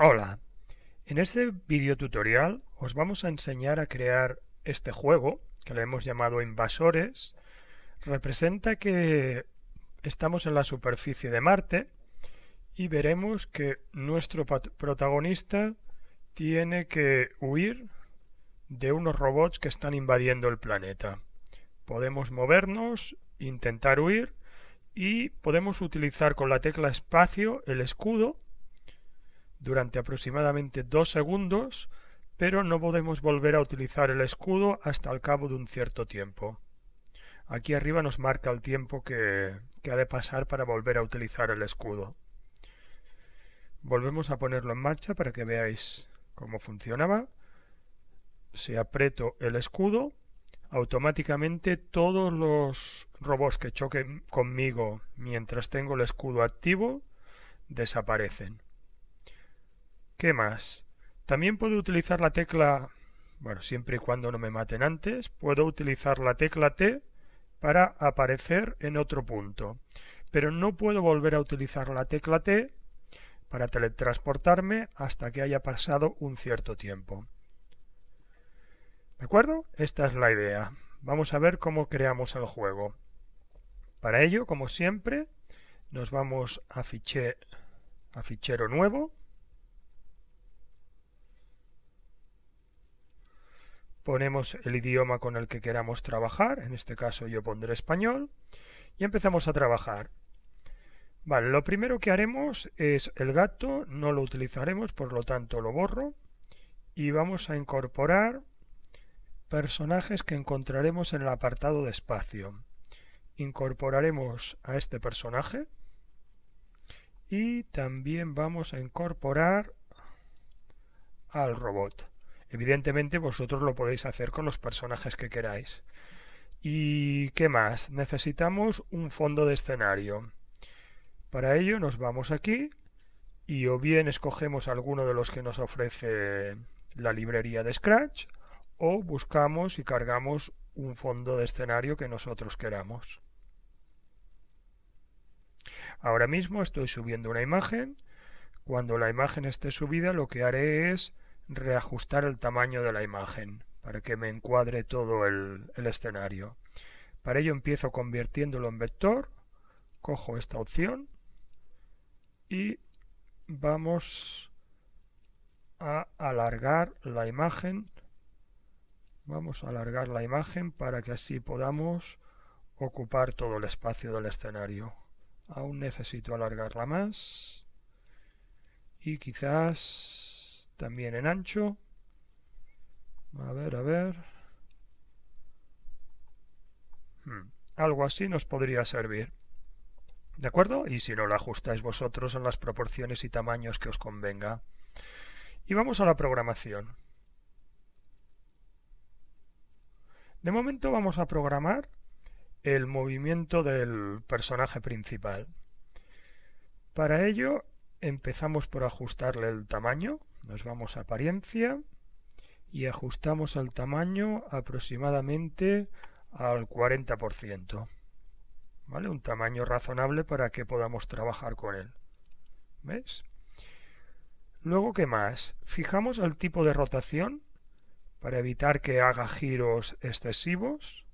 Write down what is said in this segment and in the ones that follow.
Hola, en este video tutorial os vamos a enseñar a crear este juego, que le hemos llamado Invasores. Representa que estamos en la superficie de Marte y veremos que nuestro protagonista tiene que huir de unos robots que están invadiendo el planeta. Podemos movernos, intentar huir y podemos utilizar con la tecla espacio el escudo durante aproximadamente dos segundos, pero no podemos volver a utilizar el escudo hasta el cabo de un cierto tiempo. Aquí arriba nos marca el tiempo que, ha de pasar para volver a utilizar el escudo. Volvemos a ponerlo en marcha para que veáis cómo funcionaba. Si aprieto el escudo, automáticamente todos los robots que choquen conmigo mientras tengo el escudo activo desaparecen. ¿Qué más? También puedo utilizar la tecla, bueno, siempre y cuando no me maten antes, puedo utilizar la tecla T para aparecer en otro punto. Pero no puedo volver a utilizar la tecla T para teletransportarme hasta que haya pasado un cierto tiempo. ¿De acuerdo? Esta es la idea. Vamos a ver cómo creamos el juego. Para ello, como siempre, nos vamos a, a fichero nuevo, ponemos el idioma con el que queramos trabajar, en este caso yo pondré español, y empezamos a trabajar. Vale, lo primero que haremos es el gato, no lo utilizaremos, por lo tanto lo borro, y vamos a incorporar personajes que encontraremos en el apartado de espacio. Incorporaremos a este personaje y también vamos a incorporar al robot. Evidentemente vosotros lo podéis hacer con los personajes que queráis. ¿Y qué más? Necesitamos un fondo de escenario. Para ello nos vamos aquí y o bien escogemos alguno de los que nos ofrece la librería de Scratch o buscamos y cargamos un fondo de escenario que nosotros queramos. Ahora mismo estoy subiendo una imagen. Cuando la imagen esté subida lo que haré es reajustar el tamaño de la imagen para que me encuadre todo el, escenario. Para ello empiezo convirtiéndolo en vector, cojo esta opción y vamos a alargar la imagen. Vamos a alargar la imagen para que así podamos ocupar todo el espacio del escenario. Aún necesito alargarla más y quizás también en ancho. A ver, a ver. Hmm, algo así nos podría servir. ¿De acuerdo? Y si no, lo ajustáis vosotros en las proporciones y tamaños que os convenga. Y vamos a la programación. De momento vamos a programar el movimiento del personaje principal. Para ello empezamos por ajustarle el tamaño. Nos vamos a apariencia y ajustamos el tamaño aproximadamente al 40%. ¿Vale? Un tamaño razonable para que podamos trabajar con él. ¿Ves? Luego, ¿qué más? Fijamos el tipo de rotación para evitar que haga giros excesivos.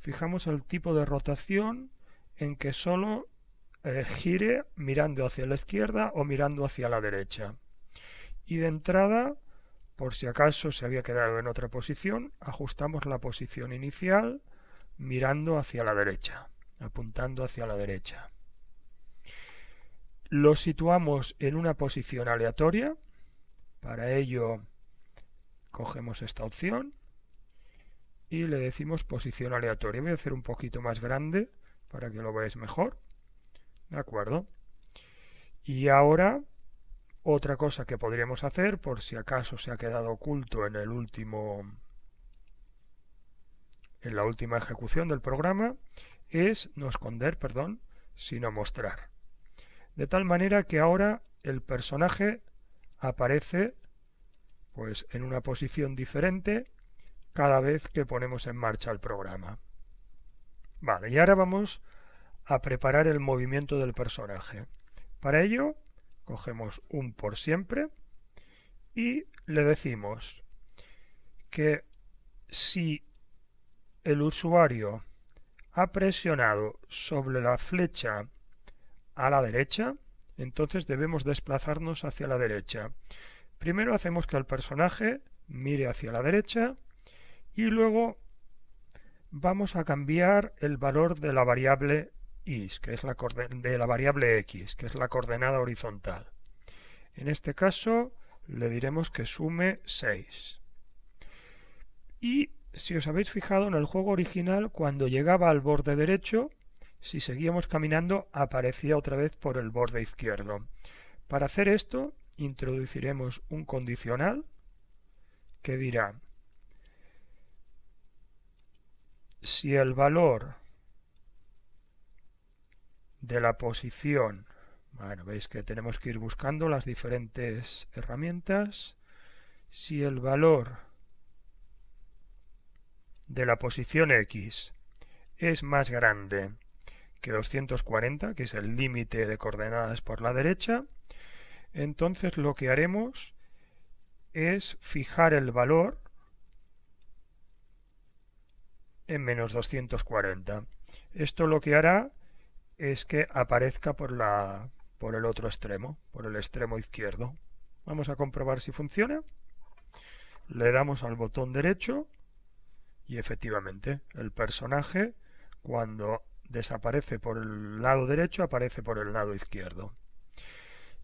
Fijamos el tipo de rotación en que solo eh, gire mirando hacia la izquierda o mirando hacia la derecha y de entrada, por si acaso se había quedado en otra posición, ajustamos la posición inicial mirando hacia la derecha, apuntando hacia la derecha. Lo situamos en una posición aleatoria, para ello cogemos esta opción y le decimos posición aleatoria. Voy a hacer un poquito más grande para que lo veáis mejor. ¿De acuerdo? Y ahora otra cosa que podríamos hacer, por si acaso se ha quedado oculto en el último en la última ejecución del programa, es no esconder, perdón, sino mostrar. De tal manera que ahora el personaje aparece pues en una posición diferente cada vez que ponemos en marcha el programa. Vale, y ahora vamos a preparar el movimiento del personaje. Para ello cogemos un por siempre y le decimos que si el usuario ha presionado sobre la flecha a la derecha, entonces debemos desplazarnos hacia la derecha. Primero hacemos que el personaje mire hacia la derecha y luego vamos a cambiar el valor de la variable que es la de la variable x, que es la coordenada horizontal. En este caso le diremos que sume 6. Y si os habéis fijado en el juego original, cuando llegaba al borde derecho, si seguíamos caminando, aparecía otra vez por el borde izquierdo. Para hacer esto, introduciremos un condicional que dirá si el valor de la posición. Bueno, veis que tenemos que ir buscando las diferentes herramientas. Si el valor de la posición X es más grande que 240, que es el límite de coordenadas por la derecha, entonces lo que haremos es fijar el valor en menos 240. Esto lo que hará es que aparezca por, la, por el otro extremo, por el extremo izquierdo. Vamos a comprobar si funciona. Le damos al botón derecho y efectivamente el personaje cuando desaparece por el lado derecho aparece por el lado izquierdo.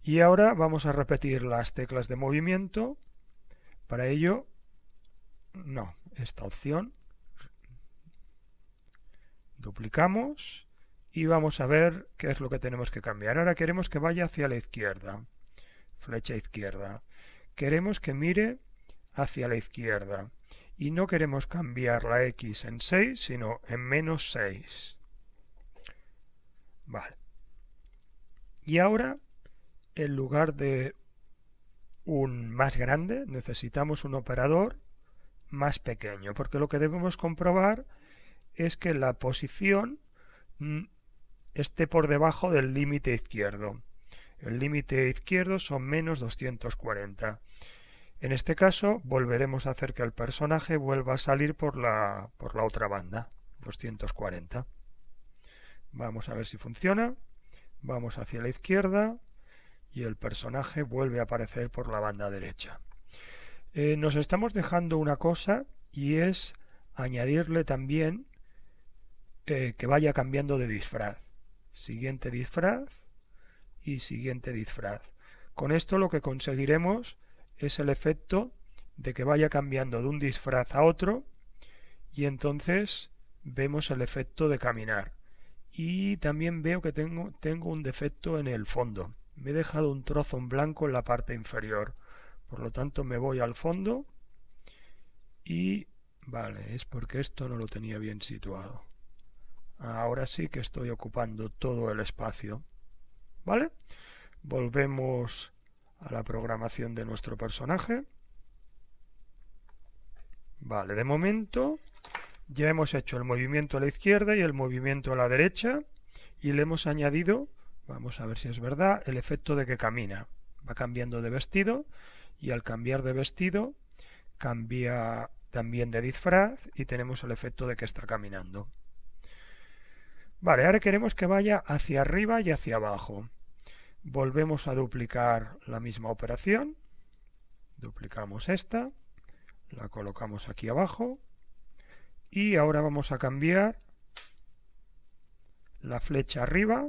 Y ahora vamos a repetir las teclas de movimiento. Para ello, no, esta opción. Duplicamos y vamos a ver qué es lo que tenemos que cambiar. Ahora queremos que vaya hacia la izquierda, flecha izquierda. Queremos que mire hacia la izquierda y no queremos cambiar la X en 6, sino en menos 6. Vale. Y ahora, en lugar de un más grande, necesitamos un operador más pequeño, porque lo que debemos comprobar es que la posición esté por debajo del límite izquierdo. El límite izquierdo son menos 240. En este caso, volveremos a hacer que el personaje vuelva a salir por la, por la otra banda, 240. Vamos a ver si funciona. Vamos hacia la izquierda y el personaje vuelve a aparecer por la banda derecha. Eh, nos estamos dejando una cosa y es añadirle también eh, que vaya cambiando de disfraz siguiente disfraz y siguiente disfraz. Con esto lo que conseguiremos es el efecto de que vaya cambiando de un disfraz a otro y entonces vemos el efecto de caminar. Y también veo que tengo, tengo un defecto en el fondo. Me he dejado un trozo en blanco en la parte inferior. Por lo tanto me voy al fondo y... Vale, es porque esto no lo tenía bien situado. Ahora sí que estoy ocupando todo el espacio. ¿Vale? Volvemos a la programación de nuestro personaje. Vale, de momento ya hemos hecho el movimiento a la izquierda y el movimiento a la derecha y le hemos añadido, vamos a ver si es verdad, el efecto de que camina. Va cambiando de vestido y al cambiar de vestido cambia también de disfraz y tenemos el efecto de que está caminando. Vale, ahora queremos que vaya hacia arriba y hacia abajo. Volvemos a duplicar la misma operación. Duplicamos esta, la colocamos aquí abajo y ahora vamos a cambiar la flecha arriba.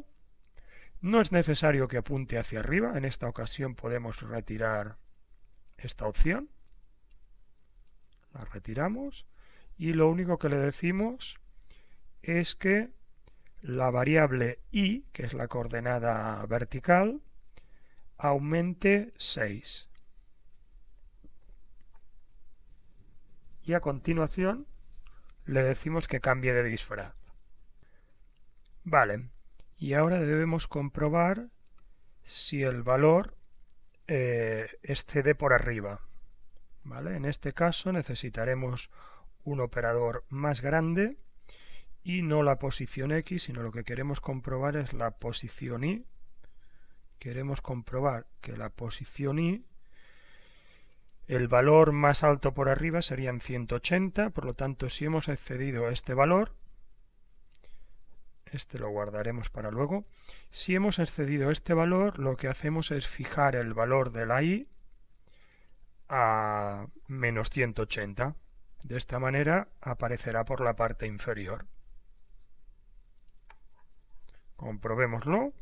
No es necesario que apunte hacia arriba, en esta ocasión podemos retirar esta opción. La retiramos y lo único que le decimos es que la variable y, que es la coordenada vertical, aumente 6. Y a continuación le decimos que cambie de disfraz. Vale, y ahora debemos comprobar si el valor eh, excede por arriba. ¿Vale? En este caso necesitaremos un operador más grande y no la posición X, sino lo que queremos comprobar es la posición Y. Queremos comprobar que la posición Y, el valor más alto por arriba serían 180, por lo tanto si hemos excedido este valor, este lo guardaremos para luego, si hemos excedido este valor, lo que hacemos es fijar el valor de la Y a menos 180. De esta manera aparecerá por la parte inferior. Comprobémoslo.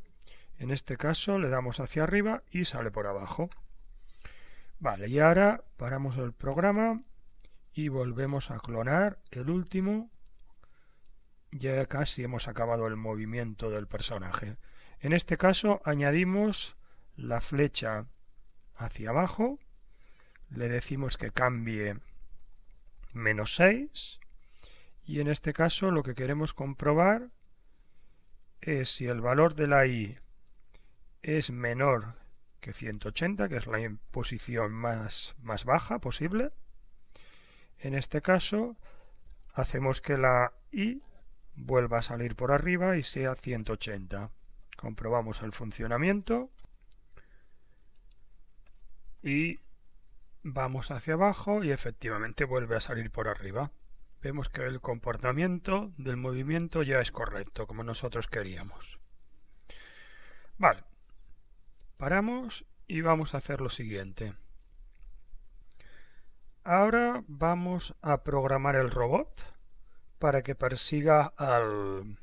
En este caso le damos hacia arriba y sale por abajo. Vale, y ahora paramos el programa y volvemos a clonar el último. Ya casi hemos acabado el movimiento del personaje. En este caso añadimos la flecha hacia abajo. Le decimos que cambie menos 6. Y en este caso lo que queremos comprobar es si el valor de la i es menor que 180, que es la posición más, más baja posible. En este caso, hacemos que la i vuelva a salir por arriba y sea 180. Comprobamos el funcionamiento y vamos hacia abajo y efectivamente vuelve a salir por arriba vemos que el comportamiento del movimiento ya es correcto, como nosotros queríamos. Vale, paramos y vamos a hacer lo siguiente. Ahora vamos a programar el robot para que persiga al,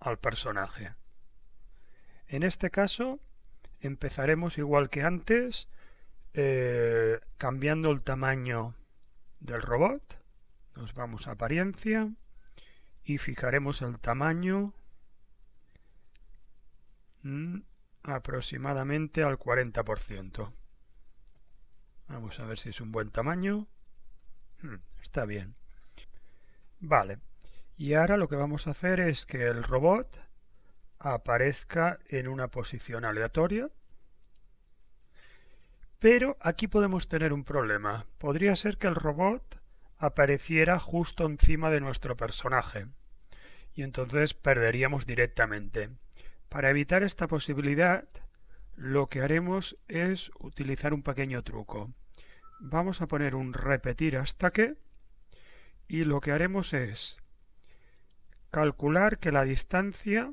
al personaje. En este caso empezaremos igual que antes, eh, cambiando el tamaño del robot nos vamos a apariencia y fijaremos el tamaño mm, aproximadamente al 40%. Vamos a ver si es un buen tamaño. Hmm, está bien. Vale. Y ahora lo que vamos a hacer es que el robot aparezca en una posición aleatoria. Pero aquí podemos tener un problema. Podría ser que el robot apareciera justo encima de nuestro personaje y entonces perderíamos directamente. Para evitar esta posibilidad, lo que haremos es utilizar un pequeño truco. Vamos a poner un repetir hasta que y lo que haremos es calcular que la distancia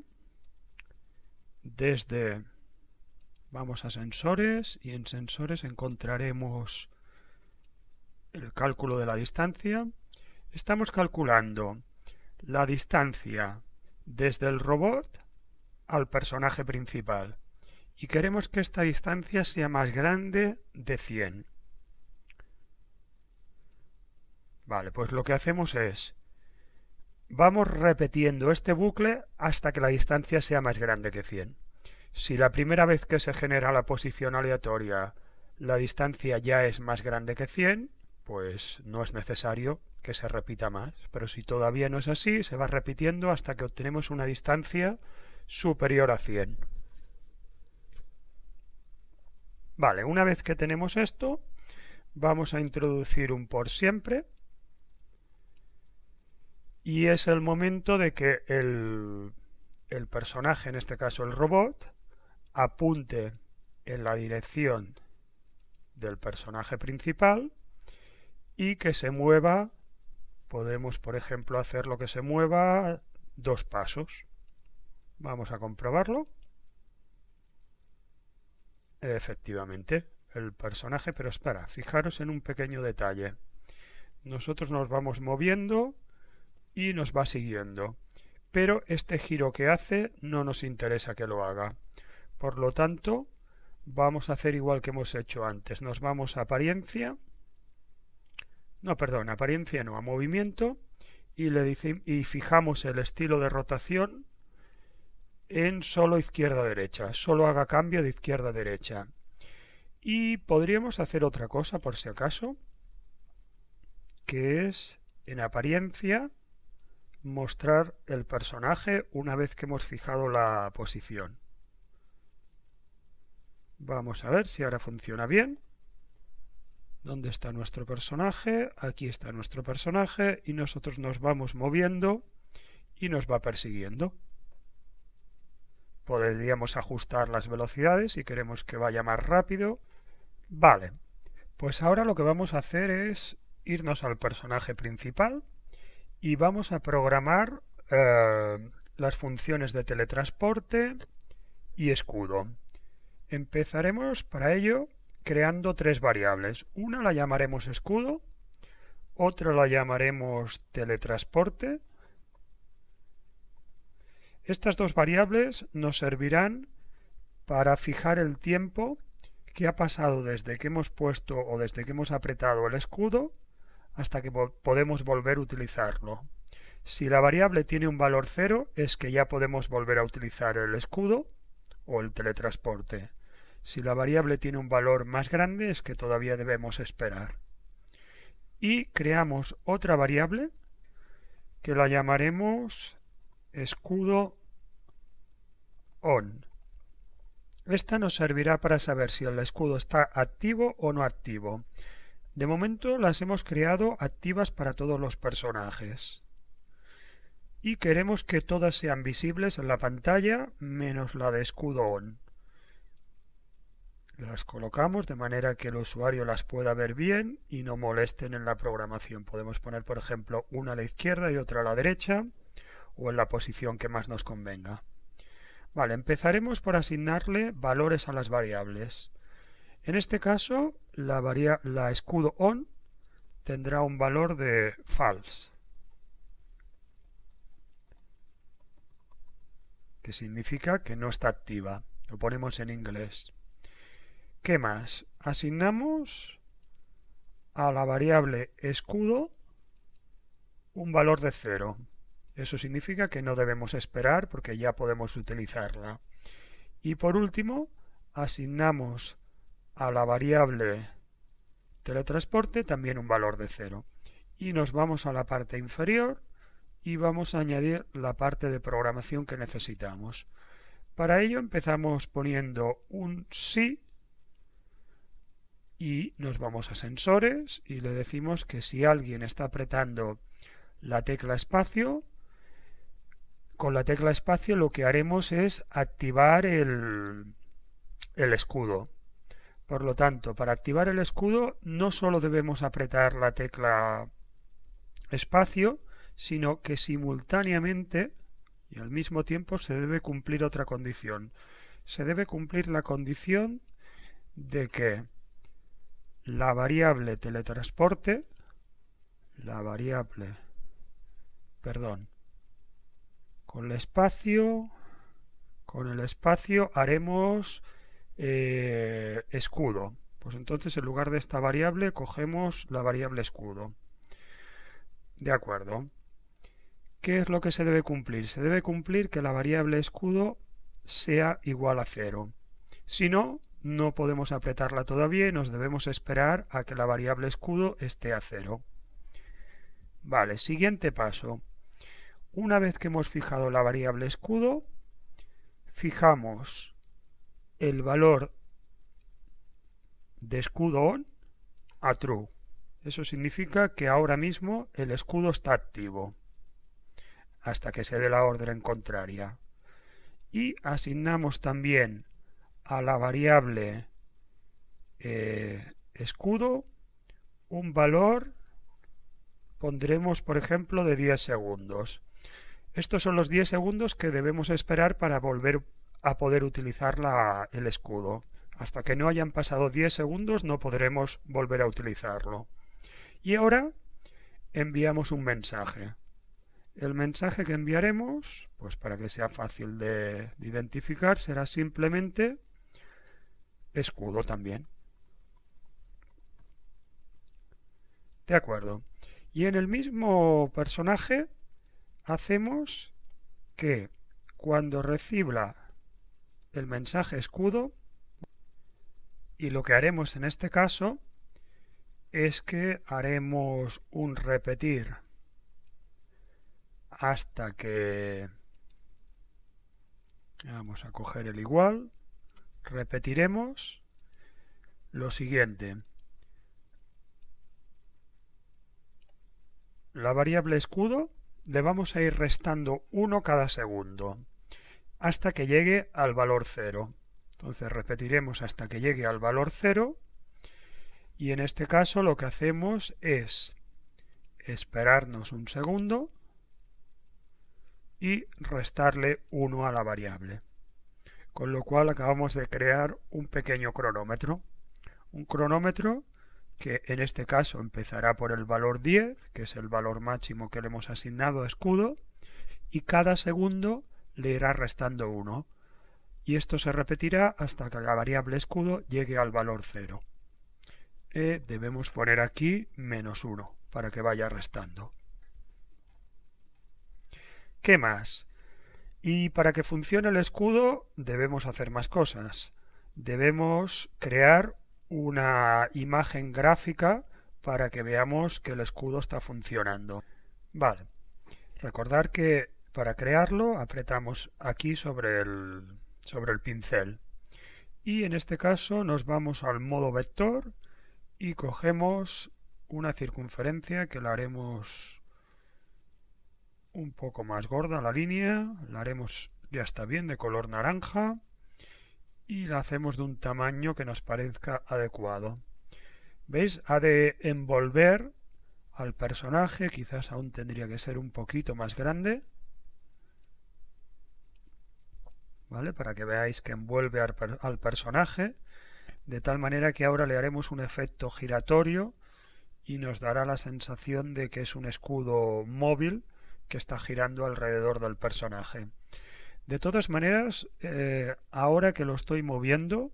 desde vamos a sensores y en sensores encontraremos el cálculo de la distancia, estamos calculando la distancia desde el robot al personaje principal y queremos que esta distancia sea más grande de 100. Vale, pues lo que hacemos es, vamos repitiendo este bucle hasta que la distancia sea más grande que 100. Si la primera vez que se genera la posición aleatoria la distancia ya es más grande que 100, pues no es necesario que se repita más. Pero si todavía no es así, se va repitiendo hasta que obtenemos una distancia superior a 100. Vale, una vez que tenemos esto, vamos a introducir un por siempre. Y es el momento de que el, el personaje, en este caso el robot, apunte en la dirección del personaje principal y que se mueva, podemos por ejemplo hacer lo que se mueva dos pasos. Vamos a comprobarlo. Efectivamente, el personaje, pero espera, fijaros en un pequeño detalle. Nosotros nos vamos moviendo y nos va siguiendo, pero este giro que hace no nos interesa que lo haga. Por lo tanto, vamos a hacer igual que hemos hecho antes. Nos vamos a apariencia, no, perdón, apariencia no, a movimiento y, le y fijamos el estilo de rotación en solo izquierda-derecha, solo haga cambio de izquierda-derecha. Y podríamos hacer otra cosa por si acaso, que es en apariencia mostrar el personaje una vez que hemos fijado la posición. Vamos a ver si ahora funciona bien dónde está nuestro personaje, aquí está nuestro personaje y nosotros nos vamos moviendo y nos va persiguiendo. Podríamos ajustar las velocidades si queremos que vaya más rápido. Vale, pues ahora lo que vamos a hacer es irnos al personaje principal y vamos a programar eh, las funciones de teletransporte y escudo. Empezaremos para ello creando tres variables. Una la llamaremos escudo, otra la llamaremos teletransporte. Estas dos variables nos servirán para fijar el tiempo que ha pasado desde que hemos puesto o desde que hemos apretado el escudo hasta que podemos volver a utilizarlo. Si la variable tiene un valor cero es que ya podemos volver a utilizar el escudo o el teletransporte. Si la variable tiene un valor más grande es que todavía debemos esperar. Y creamos otra variable que la llamaremos escudo on. Esta nos servirá para saber si el escudo está activo o no activo. De momento las hemos creado activas para todos los personajes. Y queremos que todas sean visibles en la pantalla menos la de escudo on. Las colocamos de manera que el usuario las pueda ver bien y no molesten en la programación. Podemos poner, por ejemplo, una a la izquierda y otra a la derecha o en la posición que más nos convenga. Vale, empezaremos por asignarle valores a las variables. En este caso, la, la escudo on tendrá un valor de false, que significa que no está activa. Lo ponemos en inglés. ¿Qué más? Asignamos a la variable escudo un valor de cero. Eso significa que no debemos esperar porque ya podemos utilizarla. Y por último, asignamos a la variable teletransporte también un valor de cero. Y nos vamos a la parte inferior y vamos a añadir la parte de programación que necesitamos. Para ello empezamos poniendo un sí y nos vamos a sensores y le decimos que si alguien está apretando la tecla espacio, con la tecla espacio lo que haremos es activar el, el escudo. Por lo tanto, para activar el escudo no solo debemos apretar la tecla espacio, sino que simultáneamente y al mismo tiempo se debe cumplir otra condición. Se debe cumplir la condición de que la variable teletransporte, la variable, perdón, con el espacio, con el espacio haremos eh, escudo. Pues entonces en lugar de esta variable cogemos la variable escudo. De acuerdo. ¿Qué es lo que se debe cumplir? Se debe cumplir que la variable escudo sea igual a cero. Si no, no podemos apretarla todavía y nos debemos esperar a que la variable escudo esté a cero. Vale, siguiente paso. Una vez que hemos fijado la variable escudo, fijamos el valor de escudo on a true. Eso significa que ahora mismo el escudo está activo hasta que se dé la orden contraria. Y asignamos también a la variable eh, escudo un valor, pondremos por ejemplo de 10 segundos. Estos son los 10 segundos que debemos esperar para volver a poder utilizar el escudo. Hasta que no hayan pasado 10 segundos no podremos volver a utilizarlo. Y ahora enviamos un mensaje. El mensaje que enviaremos, pues para que sea fácil de identificar, será simplemente escudo también. De acuerdo. Y en el mismo personaje hacemos que cuando reciba el mensaje escudo, y lo que haremos en este caso es que haremos un repetir hasta que... Vamos a coger el igual repetiremos lo siguiente. La variable escudo le vamos a ir restando 1 cada segundo hasta que llegue al valor 0. Entonces repetiremos hasta que llegue al valor 0 y en este caso lo que hacemos es esperarnos un segundo y restarle 1 a la variable con lo cual acabamos de crear un pequeño cronómetro. Un cronómetro que en este caso empezará por el valor 10, que es el valor máximo que le hemos asignado a escudo, y cada segundo le irá restando 1. Y esto se repetirá hasta que la variable escudo llegue al valor 0. E debemos poner aquí menos 1 para que vaya restando. ¿Qué más? Y para que funcione el escudo debemos hacer más cosas. Debemos crear una imagen gráfica para que veamos que el escudo está funcionando. Vale. Recordar que para crearlo apretamos aquí sobre el, sobre el pincel. Y en este caso nos vamos al modo vector y cogemos una circunferencia que la haremos un poco más gorda la línea, la haremos, ya está bien, de color naranja y la hacemos de un tamaño que nos parezca adecuado. ¿Veis? Ha de envolver al personaje, quizás aún tendría que ser un poquito más grande. ¿Vale? Para que veáis que envuelve al, personaje. De tal manera que ahora le haremos un efecto giratorio y nos dará la sensación de que es un escudo móvil que está girando alrededor del personaje. De todas maneras, eh, ahora que lo estoy moviendo,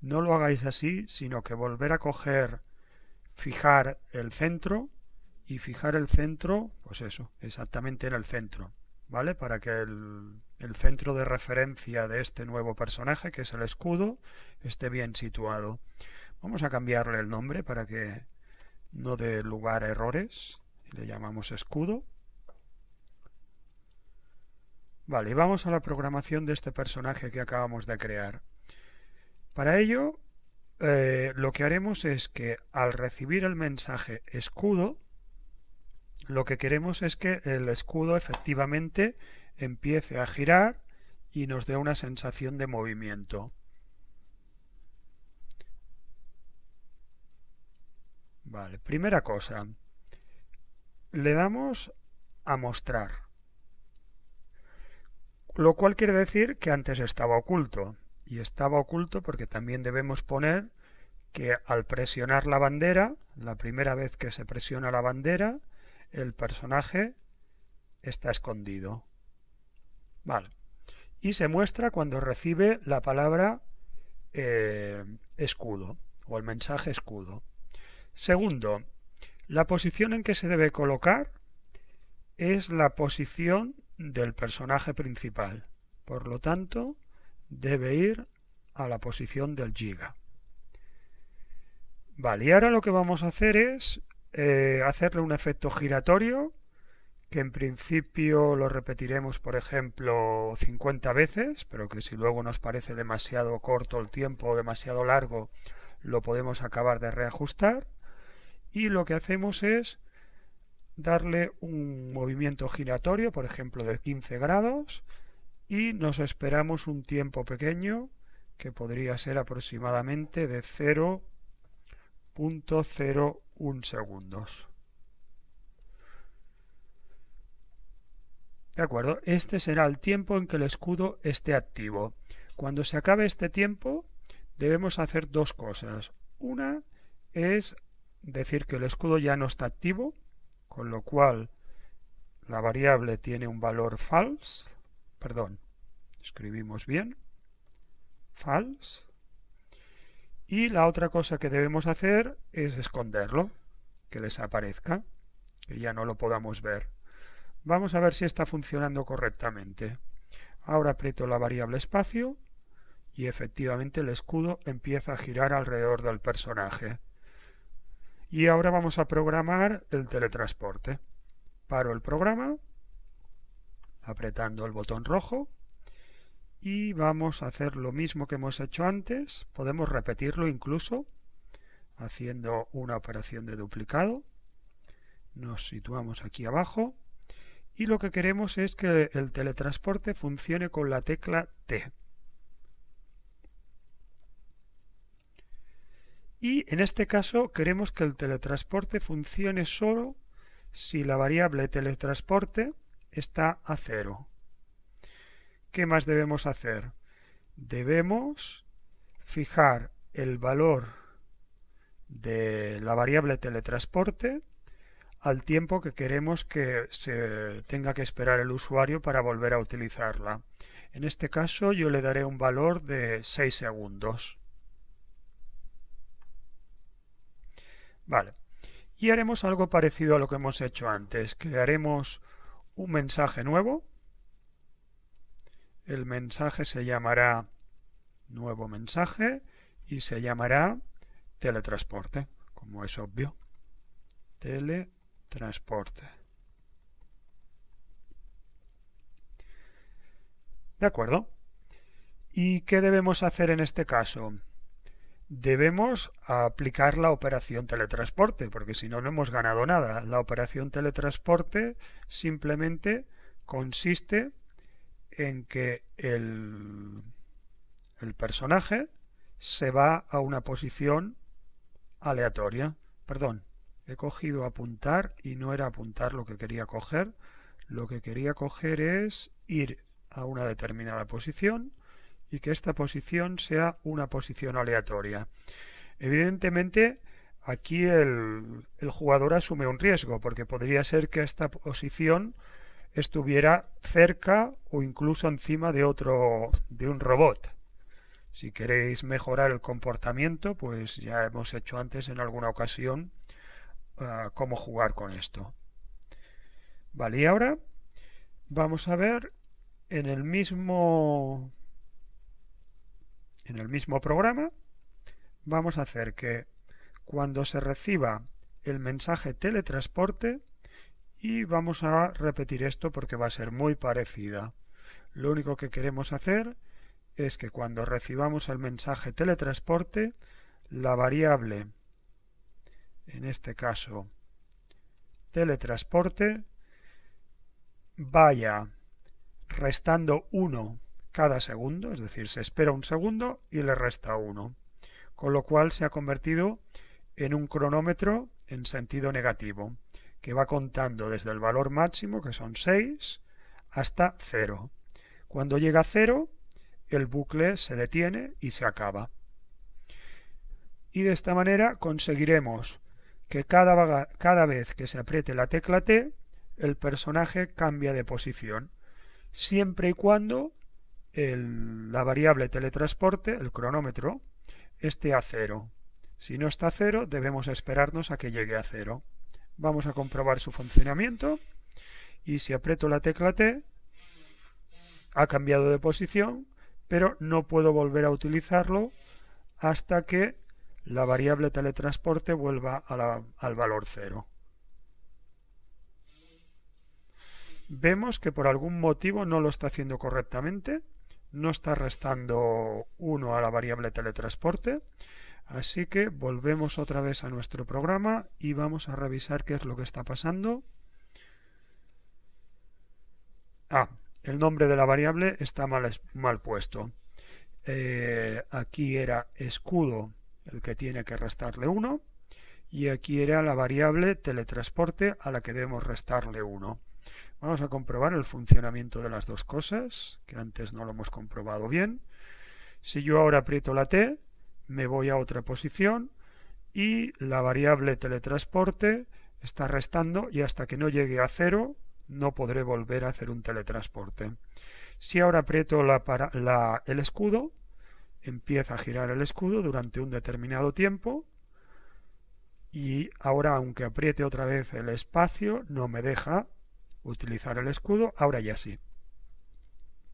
no lo hagáis así, sino que volver a coger, fijar el centro y fijar el centro, pues eso, exactamente en el centro, ¿vale? Para que el centro de referencia de este nuevo personaje, que es el escudo, esté bien situado. Vamos a cambiarle el nombre para que no dé lugar a errores. Le llamamos escudo. Vale, vamos a la programación de este personaje que acabamos de crear. Para ello, eh, lo que haremos es que al recibir el mensaje escudo, lo que queremos es que el escudo efectivamente empiece a girar y nos dé una sensación de movimiento. Vale, primera cosa. Le damos a mostrar lo cual quiere decir que antes estaba oculto. Y estaba oculto porque también debemos poner que al presionar la bandera, la primera vez que se presiona la bandera, el personaje está escondido. Vale. Y se muestra cuando recibe la palabra eh, escudo o el mensaje escudo. Segundo, la posición en que se debe colocar es la posición del personaje principal. Por lo tanto, debe ir a la posición del giga. Vale, y ahora lo que vamos a hacer es eh, hacerle un efecto giratorio, que en principio lo repetiremos, por ejemplo, 50 veces, pero que si luego nos parece demasiado corto el tiempo o demasiado largo, lo podemos acabar de reajustar. Y lo que hacemos es darle un movimiento giratorio, por ejemplo, de 15 grados, y nos esperamos un tiempo pequeño, que podría ser aproximadamente de 0.01 segundos. ¿De acuerdo? Este será el tiempo en que el escudo esté activo. Cuando se acabe este tiempo, debemos hacer dos cosas. Una es decir que el escudo ya no está activo, con lo cual la variable tiene un valor false, perdón, escribimos bien, false, y la otra cosa que debemos hacer es esconderlo, que desaparezca, que ya no lo podamos ver. Vamos a ver si está funcionando correctamente. Ahora aprieto la variable espacio y efectivamente el escudo empieza a girar alrededor del personaje. Y ahora vamos a programar el teletransporte. Paro el programa apretando el botón rojo y vamos a hacer lo mismo que hemos hecho antes. Podemos repetirlo incluso haciendo una operación de duplicado. Nos situamos aquí abajo y lo que queremos es que el teletransporte funcione con la tecla T. Y en este caso queremos que el teletransporte funcione solo si la variable teletransporte está a cero. ¿Qué más debemos hacer? Debemos fijar el valor de la variable teletransporte al tiempo que queremos que se tenga que esperar el usuario para volver a utilizarla. En este caso yo le daré un valor de 6 segundos. Vale. Y haremos algo parecido a lo que hemos hecho antes. Crearemos un mensaje nuevo. El mensaje se llamará nuevo mensaje y se llamará teletransporte, como es obvio. Teletransporte. De acuerdo. ¿Y qué debemos hacer en este caso? debemos aplicar la operación teletransporte, porque si no, no hemos ganado nada. La operación teletransporte simplemente consiste en que el, el personaje se va a una posición aleatoria. Perdón, he cogido apuntar y no era apuntar lo que quería coger. Lo que quería coger es ir a una determinada posición y que esta posición sea una posición aleatoria. Evidentemente, aquí el, jugador asume un riesgo, porque podría ser que esta posición estuviera cerca o incluso encima de otro de un robot. Si queréis mejorar el comportamiento, pues ya hemos hecho antes en alguna ocasión ah, cómo jugar con esto. Vale, y ahora vamos a ver en el mismo en el mismo programa, vamos a hacer que cuando se reciba el mensaje teletransporte, y vamos a repetir esto porque va a ser muy parecida. Lo único que queremos hacer es que cuando recibamos el mensaje teletransporte, la variable, en este caso teletransporte, vaya restando 1 cada segundo, es decir, se espera un segundo y le resta uno. Con lo cual se ha convertido en un cronómetro en sentido negativo, que va contando desde el valor máximo, que son 6, hasta 0. Cuando llega a 0, el bucle se detiene y se acaba. Y de esta manera conseguiremos que cada, cada vez que se apriete la tecla T, el personaje cambia de posición, siempre y cuando la variable teletransporte, el cronómetro, esté a cero. Si no está a cero, debemos esperarnos a que llegue a cero. Vamos a comprobar su funcionamiento y si aprieto la tecla T, ha cambiado de posición, pero no puedo volver a utilizarlo hasta que la variable teletransporte vuelva al valor cero. Vemos que por algún motivo no lo está haciendo correctamente no está restando 1 a la variable teletransporte. Así que volvemos otra vez a nuestro programa y vamos a revisar qué es lo que está pasando. Ah, el nombre de la variable está mal, mal puesto. Eh, aquí era escudo el que tiene que restarle 1 y aquí era la variable teletransporte a la que debemos restarle 1. Vamos a comprobar el funcionamiento de las dos cosas, que antes no lo hemos comprobado bien. Si yo ahora aprieto la T, me voy a otra posición y la variable teletransporte está restando y hasta que no llegue a cero no podré volver a hacer un teletransporte. Si ahora aprieto la, el escudo, empieza a girar el escudo durante un determinado tiempo y ahora aunque apriete otra vez el espacio no me deja Utilizar el escudo, ahora ya sí.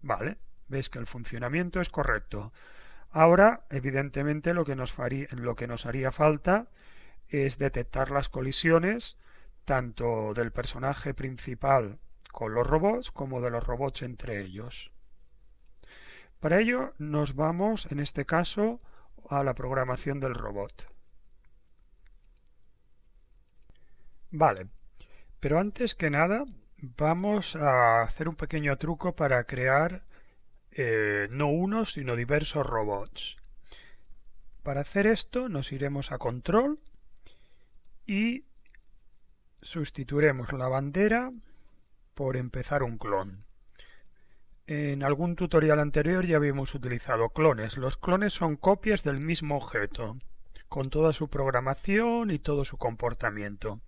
Vale, veis que el funcionamiento es correcto. Ahora, evidentemente, lo que nos, lo que nos haría falta es detectar las colisiones tanto del personaje principal con los robots como de los robots entre ellos. Para ello nos vamos, en este caso, a la programación del robot. Vale, pero antes que nada vamos a hacer un pequeño truco para crear eh, no unos sino diversos robots. Para hacer esto nos iremos a control y sustituiremos la bandera por empezar un clon. En algún tutorial anterior ya habíamos utilizado clones. Los clones son copias del mismo objeto, con toda su programación y todo su comportamiento.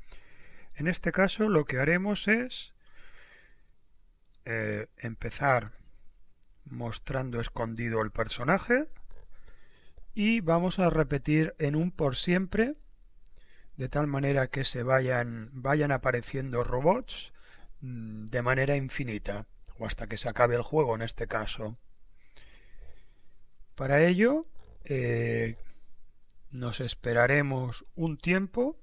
En este caso lo que haremos es eh, empezar mostrando escondido el personaje y vamos a repetir en un por siempre de tal manera que se vayan, vayan apareciendo robots mm, de manera infinita o hasta que se acabe el juego en este caso. Para ello eh, nos esperaremos un tiempo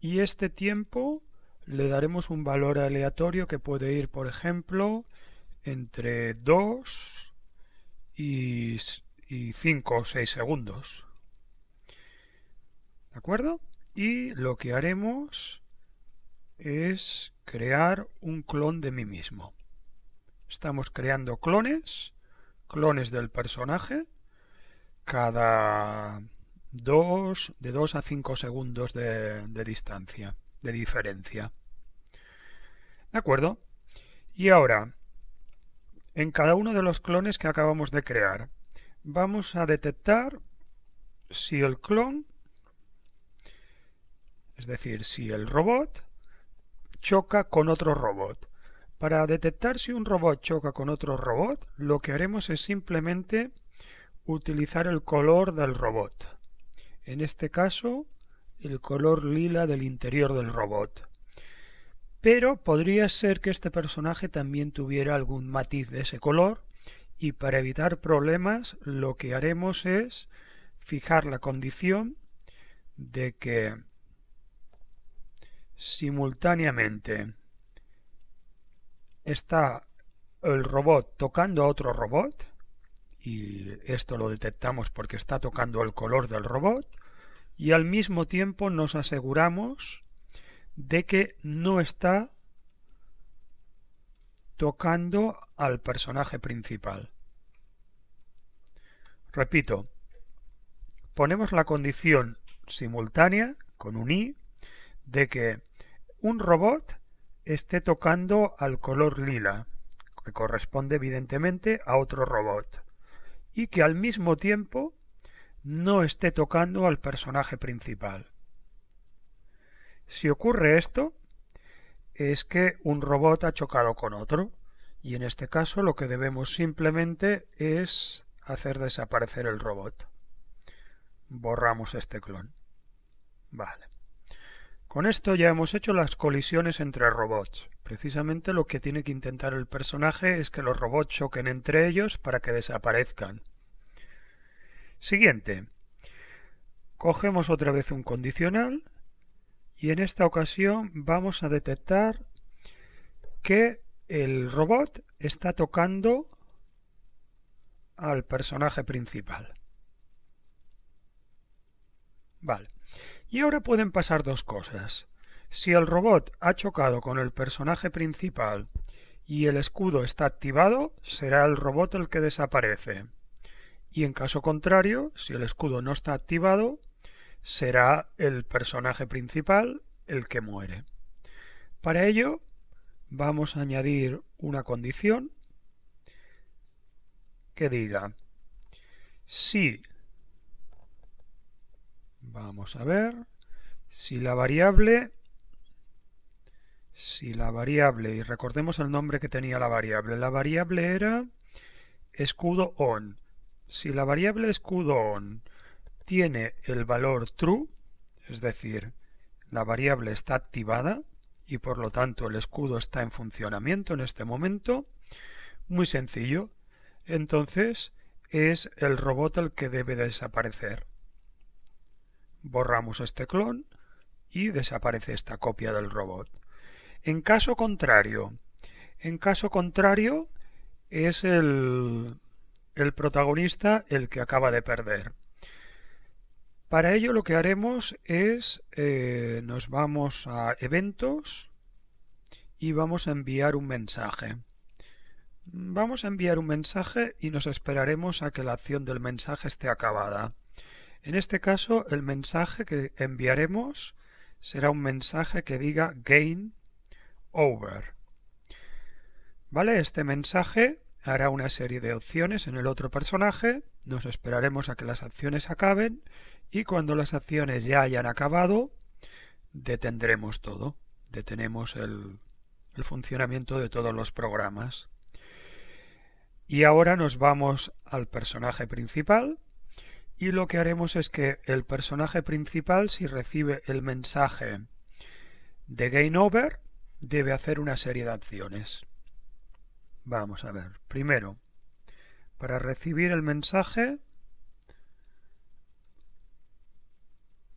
y este tiempo le daremos un valor aleatorio que puede ir, por ejemplo, entre 2 y, 5 o 6 segundos. ¿De acuerdo? Y lo que haremos es crear un clon de mí mismo. Estamos creando clones, clones del personaje, cada 2, de 2 a 5 segundos de distancia de diferencia. ¿De acuerdo? Y ahora, en cada uno de los clones que acabamos de crear, vamos a detectar si el clon, es decir, si el robot, choca con otro robot. Para detectar si un robot choca con otro robot, lo que haremos es simplemente utilizar el color del robot. En este caso, el color lila del interior del robot. Pero podría ser que este personaje también tuviera algún matiz de ese color y para evitar problemas lo que haremos es fijar la condición de que simultáneamente está el robot tocando a otro robot, y esto lo detectamos porque está tocando el color del robot, y al mismo tiempo nos aseguramos de que no está tocando al personaje principal. Repito, ponemos la condición simultánea con un i de que un robot esté tocando al color lila, que corresponde evidentemente a otro robot, y que al mismo tiempo no esté tocando al personaje principal. Si ocurre esto, es que un robot ha chocado con otro, y en este caso lo que debemos simplemente es hacer desaparecer el robot. Borramos este clon. Vale. Con esto ya hemos hecho las colisiones entre robots. Precisamente lo que tiene que intentar el personaje es que los robots choquen entre ellos para que desaparezcan. Siguiente. Cogemos otra vez un condicional y en esta ocasión vamos a detectar que el robot está tocando al personaje principal. Vale. Y ahora pueden pasar dos cosas. Si el robot ha chocado con el personaje principal y el escudo está activado, será el robot el que desaparece y en caso contrario, si el escudo no está activado, será el personaje principal el que muere. Para ello, vamos a añadir una condición que diga si vamos a ver si la variable si la variable y recordemos el nombre que tenía la variable la variable era escudo on si la variable escudo tiene el valor true, es decir, la variable está activada y por lo tanto el escudo está en funcionamiento en este momento, muy sencillo, entonces es el robot el que debe desaparecer. Borramos este clon y desaparece esta copia del robot. En caso contrario, en caso contrario es el el protagonista el que acaba de perder. Para ello lo que haremos es eh, nos vamos a eventos y vamos a enviar un mensaje. Vamos a enviar un mensaje y nos esperaremos a que la acción del mensaje esté acabada. En este caso el mensaje que enviaremos será un mensaje que diga gain Over. ¿Vale? Este mensaje hará una serie de opciones en el otro personaje, nos esperaremos a que las acciones acaben y cuando las acciones ya hayan acabado, detendremos todo, detenemos el, el funcionamiento de todos los programas. Y ahora nos vamos al personaje principal y lo que haremos es que el personaje principal si recibe el mensaje de Game Over debe hacer una serie de acciones. Vamos a ver. Primero, para recibir el mensaje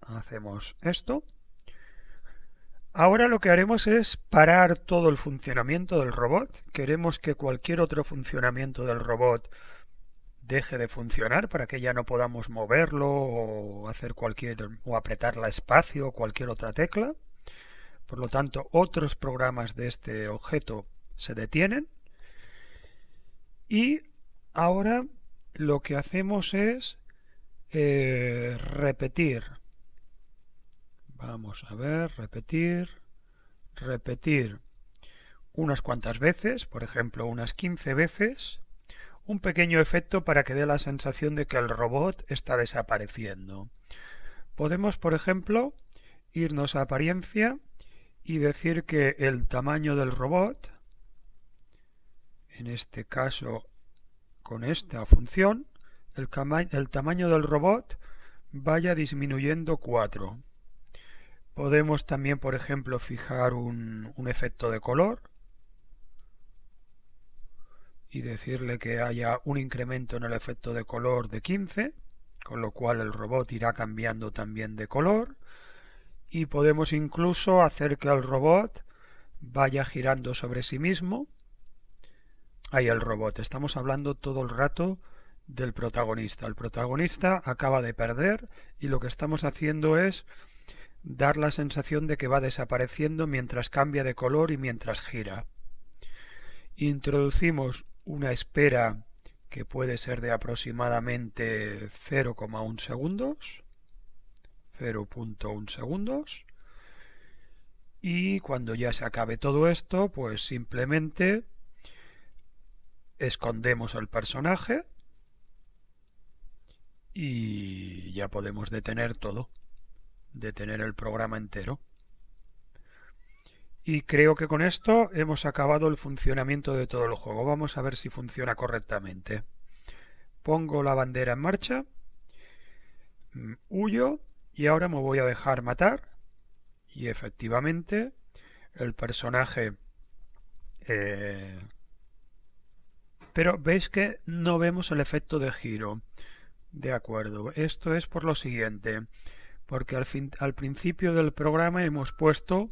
hacemos esto. Ahora lo que haremos es parar todo el funcionamiento del robot. Queremos que cualquier otro funcionamiento del robot deje de funcionar para que ya no podamos moverlo o hacer cualquier o apretar la espacio o cualquier otra tecla. Por lo tanto, otros programas de este objeto se detienen y ahora lo que hacemos es eh, repetir. Vamos a ver, repetir, repetir unas cuantas veces, por ejemplo unas 15 veces, un pequeño efecto para que dé la sensación de que el robot está desapareciendo. Podemos, por ejemplo, irnos a apariencia y decir que el tamaño del robot en este caso con esta función, el, tamaño del robot vaya disminuyendo 4. Podemos también, por ejemplo, fijar un, un efecto de color y decirle que haya un incremento en el efecto de color de 15, con lo cual el robot irá cambiando también de color y podemos incluso hacer que el robot vaya girando sobre sí mismo hay el robot. Estamos hablando todo el rato del protagonista. El protagonista acaba de perder y lo que estamos haciendo es dar la sensación de que va desapareciendo mientras cambia de color y mientras gira. Introducimos una espera que puede ser de aproximadamente 0,1 segundos, 0.1 segundos, y cuando ya se acabe todo esto, pues simplemente escondemos al personaje y ya podemos detener todo, detener el programa entero. Y creo que con esto hemos acabado el funcionamiento de todo el juego. Vamos a ver si funciona correctamente. Pongo la bandera en marcha, mm, huyo y ahora me voy a dejar matar. Y efectivamente el personaje eh, pero veis que no vemos el efecto de giro. De acuerdo, esto es por lo siguiente, porque al, principio del programa hemos puesto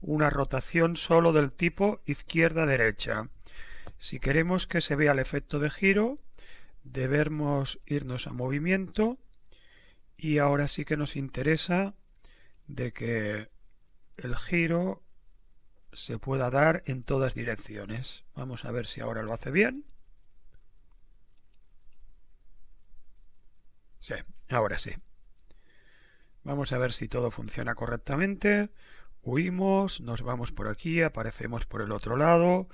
una rotación solo del tipo izquierda-derecha. Si queremos que se vea el efecto de giro, debemos irnos a movimiento y ahora sí que nos interesa de que el giro se pueda dar en todas direcciones. Vamos a ver si ahora lo hace bien. Sí, ahora sí. Vamos a ver si todo funciona correctamente. Huimos, nos vamos por aquí, aparecemos por el otro lado,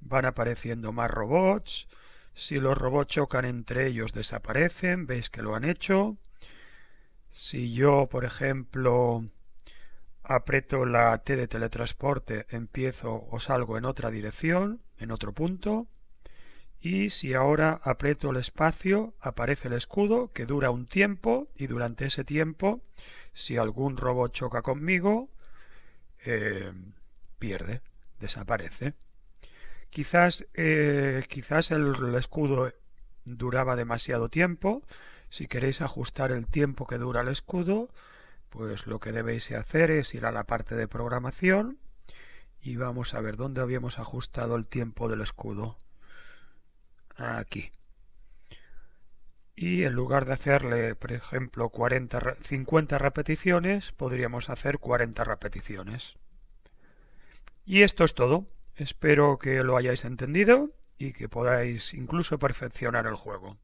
van apareciendo más robots. Si los robots chocan entre ellos desaparecen, veis que lo han hecho. Si yo, por ejemplo, aprieto la T de teletransporte, empiezo o salgo en otra dirección, en otro punto y si ahora aprieto el espacio aparece el escudo que dura un tiempo y durante ese tiempo si algún robot choca conmigo eh, pierde, desaparece. Quizás, eh, quizás el escudo duraba demasiado tiempo. Si queréis ajustar el tiempo que dura el escudo, pues lo que debéis hacer es ir a la parte de programación y vamos a ver dónde habíamos ajustado el tiempo del escudo aquí y en lugar de hacerle por ejemplo 40, 50 repeticiones podríamos hacer 40 repeticiones y esto es todo espero que lo hayáis entendido y que podáis incluso perfeccionar el juego